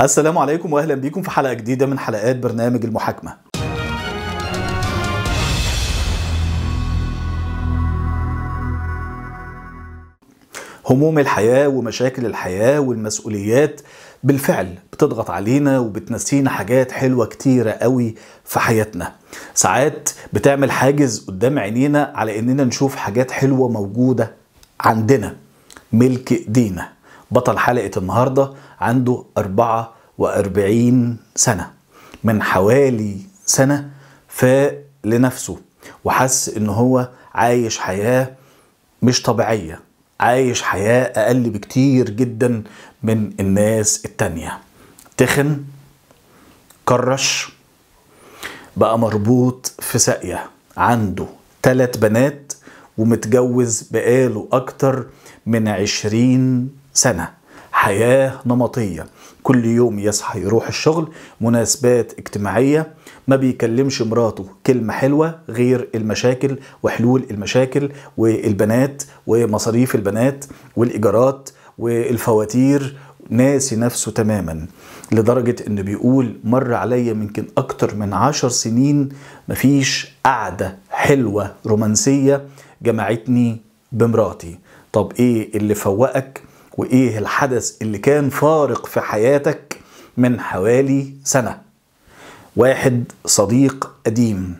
السلام عليكم واهلا بيكم في حلقه جديده من حلقات برنامج المحاكمه هموم الحياه ومشاكل الحياه والمسؤوليات بالفعل بتضغط علينا وبتنسينا حاجات حلوه كتيره قوي في حياتنا ساعات بتعمل حاجز قدام عينينا على اننا نشوف حاجات حلوه موجوده عندنا ملك ايدينا بطل حلقة النهاردة عنده 44 سنة من حوالي سنة فاق لنفسه وحس ان هو عايش حياة مش طبيعية عايش حياة اقل بكتير جدا من الناس التانية تخن كرش بقى مربوط في ساقية عنده ثلاث بنات ومتجوز بقاله أكتر من عشرين سنة حياة نمطية كل يوم يصحى يروح الشغل مناسبات اجتماعية ما بيكلمش مراته كلمة حلوة غير المشاكل وحلول المشاكل والبنات ومصاريف البنات والإيجارات والفواتير ناسي نفسه تماما لدرجة انه بيقول مر عليا يمكن اكتر من عشر سنين مفيش قعدة حلوة رومانسية جمعتني بمراتي طب ايه اللي فوقك وايه الحدث اللي كان فارق في حياتك من حوالي سنة واحد صديق قديم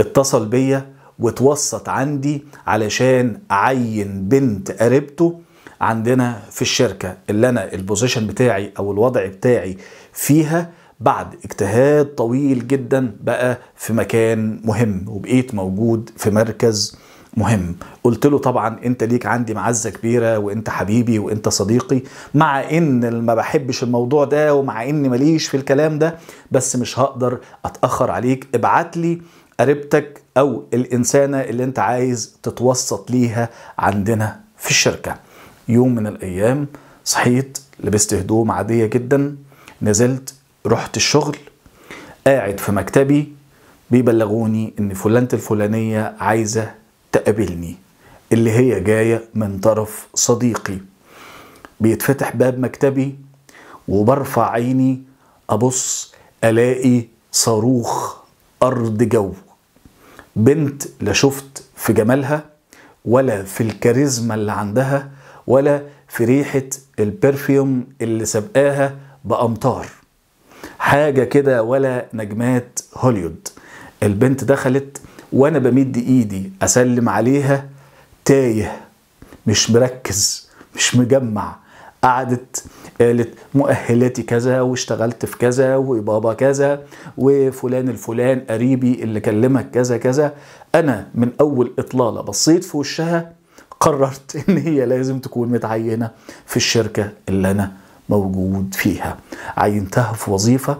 اتصل بيا وتوسط عندي علشان اعين بنت قريبته عندنا في الشركة اللي انا البوزيشن بتاعي او الوضع بتاعي فيها بعد اجتهاد طويل جدا بقى في مكان مهم وبقيت موجود في مركز مهم قلت له طبعا انت ليك عندي معزة كبيرة وانت حبيبي وانت صديقي مع ان ما بحبش الموضوع ده ومع ان ماليش في الكلام ده بس مش هقدر اتأخر عليك ابعت لي قريبتك او الانسانة اللي انت عايز تتوسط ليها عندنا في الشركة يوم من الايام صحيت لبست هدوم عادية جدا نزلت رحت الشغل قاعد في مكتبي بيبلغوني ان فلانة الفلانية عايزة تقابلني اللي هي جاية من طرف صديقي بيتفتح باب مكتبي وبرفع عيني أبص ألاقي صاروخ أرض جو بنت لا شفت في جمالها ولا في الكاريزما اللي عندها ولا في ريحة البرفيوم اللي سبقاها بأمطار حاجة كده ولا نجمات هوليود البنت دخلت وانا بمد ايدي اسلم عليها تايه مش مركز مش مجمع قعدت قالت مؤهلاتي كذا واشتغلت في كذا وبابا كذا وفلان الفلان قريبي اللي كلمك كذا كذا انا من اول اطلاله بصيت في وشها قررت ان هي لازم تكون متعينه في الشركه اللي انا موجود فيها عينتها في وظيفه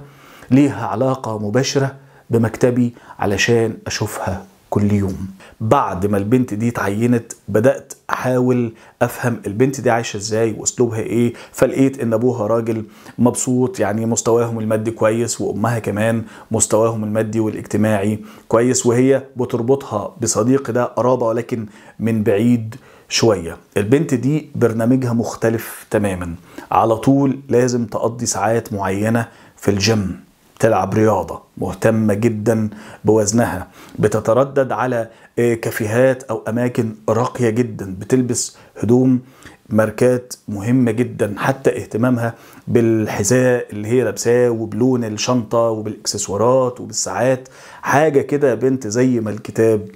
ليها علاقه مباشره بمكتبي علشان اشوفها كل يوم بعد ما البنت دي اتعينت بدات احاول افهم البنت دي عايشه ازاي واسلوبها ايه فلقيت ان ابوها راجل مبسوط يعني مستواهم المادي كويس وامها كمان مستواهم المادي والاجتماعي كويس وهي بتربطها بصديق ده قرابه ولكن من بعيد شويه البنت دي برنامجها مختلف تماما على طول لازم تقضي ساعات معينه في الجيم بتلعب رياضة مهتمة جدا بوزنها بتتردد على آه، كافيهات أو أماكن راقية جدا بتلبس هدوم ماركات مهمة جدا حتى اهتمامها بالحذاء اللي هي لابساه وبلون الشنطة وبالاكسسوارات وبالساعات حاجة كده بنت زي ما الكتاب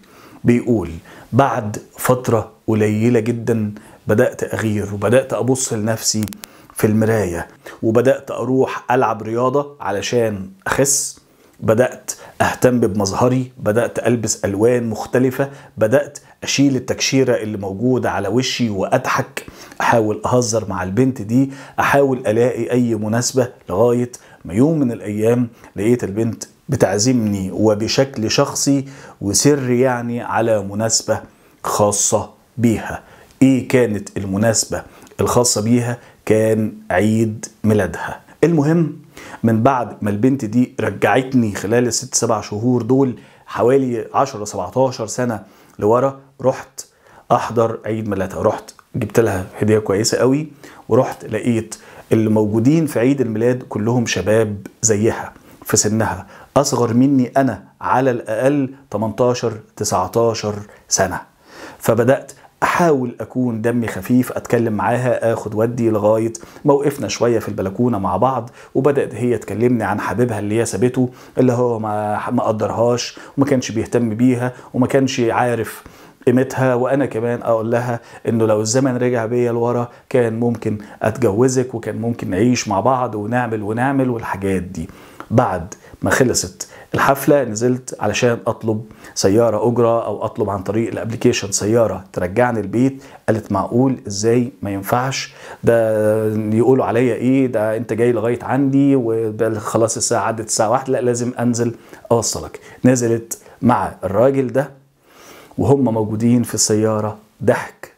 بيقول بعد فترة قليلة جدا بدأت أغير وبدأت أبص لنفسي في المرايه وبدات اروح العب رياضه علشان اخس بدات اهتم بمظهري بدات البس الوان مختلفه بدات اشيل التكشيره اللي موجوده على وشي واضحك احاول اهزر مع البنت دي احاول الاقي اي مناسبه لغايه ما يوم من الايام لقيت البنت بتعزمني وبشكل شخصي وسري يعني على مناسبه خاصه بيها ايه كانت المناسبه الخاصة بيها كان عيد ميلادها المهم من بعد ما البنت دي رجعتني خلال الست سبع شهور دول حوالي 10 17 سنة لورا رحت احضر عيد ميلادها رحت جبت لها هديه كويسه قوي ورحت لقيت اللي موجودين في عيد الميلاد كلهم شباب زيها في سنها اصغر مني انا على الاقل 18 19 سنه فبدات احاول اكون دمي خفيف اتكلم معاها اخد ودي لغايه ما وقفنا شويه في البلكونه مع بعض وبدات هي تكلمني عن حبيبها اللي هي سابته اللي هو ما ما قدرهاش وما كانش بيهتم بيها وما كانش عارف قيمتها وانا كمان اقول لها انه لو الزمن رجع بيا لورا كان ممكن اتجوزك وكان ممكن نعيش مع بعض ونعمل ونعمل والحاجات دي بعد ما خلصت الحفله نزلت علشان اطلب سياره اجره او اطلب عن طريق الابلكيشن سياره ترجعني البيت قالت معقول ازاي ما ينفعش ده يقولوا عليا ايه ده انت جاي لغايه عندي وخلاص الساعه عدت الساعه واحدة لا لازم انزل اوصلك نزلت مع الراجل ده وهم موجودين في السياره ضحك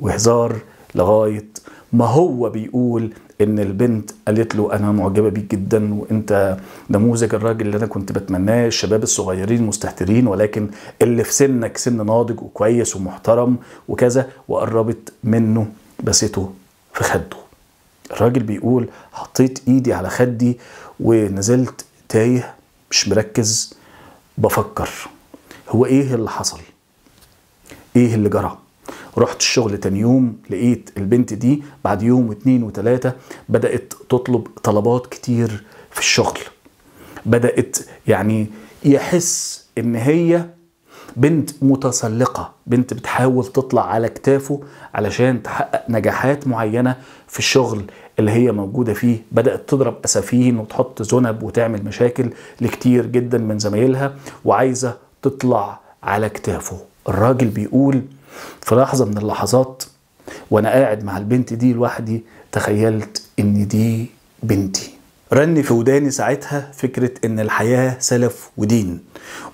وهزار لغايه ما هو بيقول ان البنت قالت له انا معجبه بيك جدا وانت نموذج الراجل اللي انا كنت بتمناه الشباب الصغيرين المستهترين ولكن اللي في سنك سن ناضج وكويس ومحترم وكذا وقربت منه بسيته في خده الراجل بيقول حطيت ايدي على خدي ونزلت تايه مش مركز بفكر هو ايه اللي حصل ايه اللي جرى رحت الشغل تاني يوم لقيت البنت دي بعد يوم واتنين وتلاتة بدأت تطلب طلبات كتير في الشغل بدأت يعني يحس ان هي بنت متسلقة بنت بتحاول تطلع على كتافه علشان تحقق نجاحات معينة في الشغل اللي هي موجودة فيه بدأت تضرب أسافين وتحط زنب وتعمل مشاكل لكتير جدا من زمايلها وعايزة تطلع على كتافه الراجل بيقول في لحظه من اللحظات وانا قاعد مع البنت دي لوحدي تخيلت ان دي بنتي رن في وداني ساعتها فكره ان الحياه سلف ودين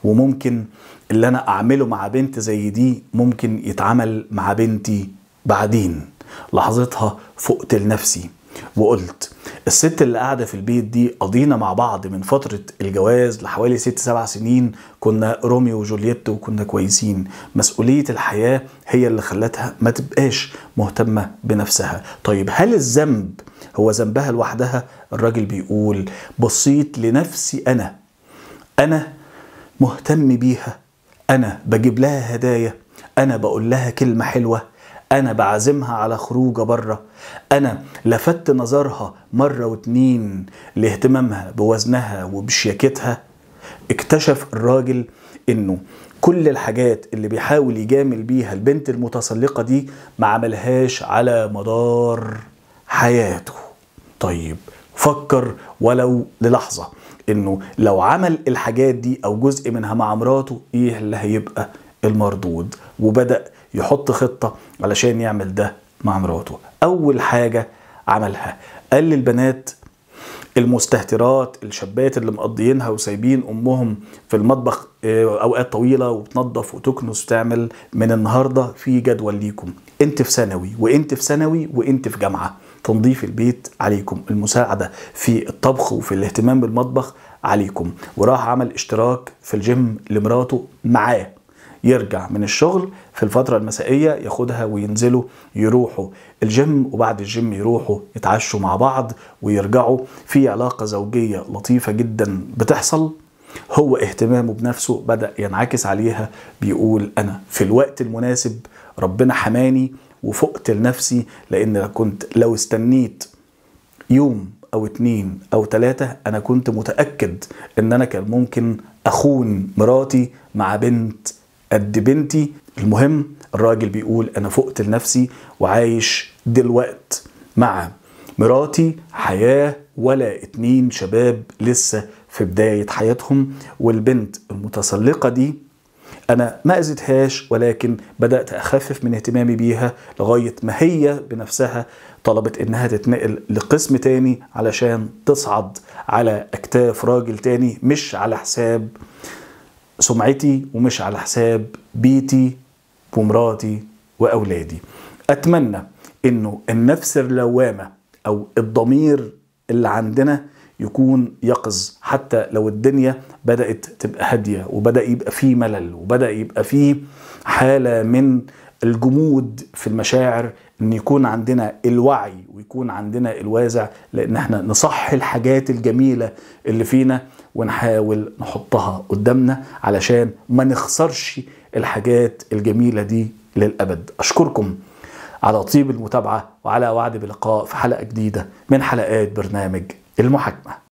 وممكن اللي انا اعمله مع بنت زي دي ممكن يتعمل مع بنتي بعدين لحظتها فقت لنفسي وقلت الست اللي قاعده في البيت دي قضينا مع بعض من فتره الجواز لحوالي ست سبع سنين كنا روميو وجولييت وكنا كويسين مسؤوليه الحياه هي اللي خلتها ما تبقاش مهتمه بنفسها طيب هل الذنب هو ذنبها لوحدها الراجل بيقول بصيت لنفسي انا انا مهتم بيها انا بجيب لها هدايا انا بقول لها كلمه حلوه انا بعزمها على خروجه بره انا لفت نظرها مره واتنين لاهتمامها بوزنها وبشياكتها اكتشف الراجل انه كل الحاجات اللي بيحاول يجامل بيها البنت المتسلقه دي ما عملهاش على مدار حياته طيب فكر ولو للحظه انه لو عمل الحاجات دي او جزء منها مع مراته ايه اللي هيبقى المردود وبدا يحط خطه علشان يعمل ده مع مراته اول حاجه عملها قال للبنات المستهترات الشابات اللي مقضيينها وسايبين امهم في المطبخ آه، اوقات طويله وبتنظف وتكنس وتعمل من النهارده في جدول ليكم انت في ثانوي وانت في ثانوي وانت في جامعه تنظيف البيت عليكم المساعده في الطبخ وفي الاهتمام بالمطبخ عليكم وراح عمل اشتراك في الجيم لمراته معاه يرجع من الشغل في الفترة المسائية ياخدها وينزلوا يروحوا الجيم وبعد الجيم يروحوا يتعشوا مع بعض ويرجعوا في علاقة زوجية لطيفة جدا بتحصل هو اهتمامه بنفسه بدأ ينعكس عليها بيقول أنا في الوقت المناسب ربنا حماني وفقت لنفسي لأن كنت لو استنيت يوم أو اتنين أو تلاتة أنا كنت متأكد إن أنا كان ممكن أخون مراتي مع بنت قد بنتي المهم الراجل بيقول انا فقت لنفسي وعايش دلوقت مع مراتي حياة ولا اتنين شباب لسه في بداية حياتهم والبنت المتسلقة دي أنا ما أذيتهاش ولكن بدأت أخفف من اهتمامي بيها لغاية ما هي بنفسها طلبت إنها تتنقل لقسم تاني علشان تصعد على أكتاف راجل تاني مش على حساب سمعتي ومش على حساب بيتي ومراتي واولادي اتمنى انه النفس اللوامه او الضمير اللي عندنا يكون يقظ حتى لو الدنيا بدات تبقى هاديه وبدا يبقى فيه ملل وبدا يبقى فيه حاله من الجمود في المشاعر ان يكون عندنا الوعي ويكون عندنا الوازع لان احنا نصحي الحاجات الجميله اللي فينا ونحاول نحطها قدامنا علشان ما نخسرش الحاجات الجميله دي للابد اشكركم على طيب المتابعه وعلى وعد بلقاء في حلقه جديده من حلقات برنامج المحاكمه